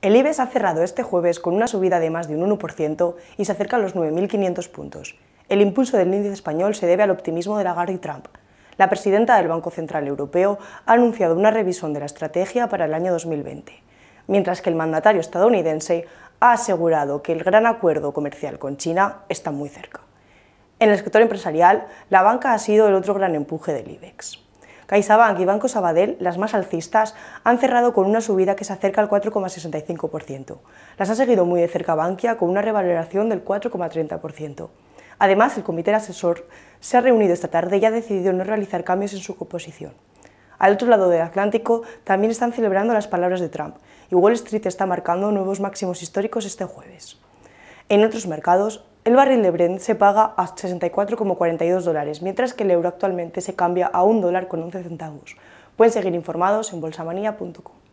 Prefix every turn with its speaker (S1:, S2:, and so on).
S1: El IBEX ha cerrado este jueves con una subida de más de un 1% y se acerca a los 9.500 puntos. El impulso del índice español se debe al optimismo de Lagarde y Trump. La presidenta del Banco Central Europeo ha anunciado una revisión de la estrategia para el año 2020, mientras que el mandatario estadounidense ha asegurado que el gran acuerdo comercial con China está muy cerca. En el sector empresarial, la banca ha sido el otro gran empuje del IBEX. CaixaBank y Banco Sabadell, las más alcistas, han cerrado con una subida que se acerca al 4,65%. Las ha seguido muy de cerca Bankia con una revaloración del 4,30%. Además, el comité asesor se ha reunido esta tarde y ha decidido no realizar cambios en su composición. Al otro lado del Atlántico también están celebrando las palabras de Trump y Wall Street está marcando nuevos máximos históricos este jueves. En otros mercados, el barril de Brent se paga a 64,42 dólares, mientras que el euro actualmente se cambia a 1 dólar con 11 centavos. Pueden seguir informados
S2: en bolsamanía.com.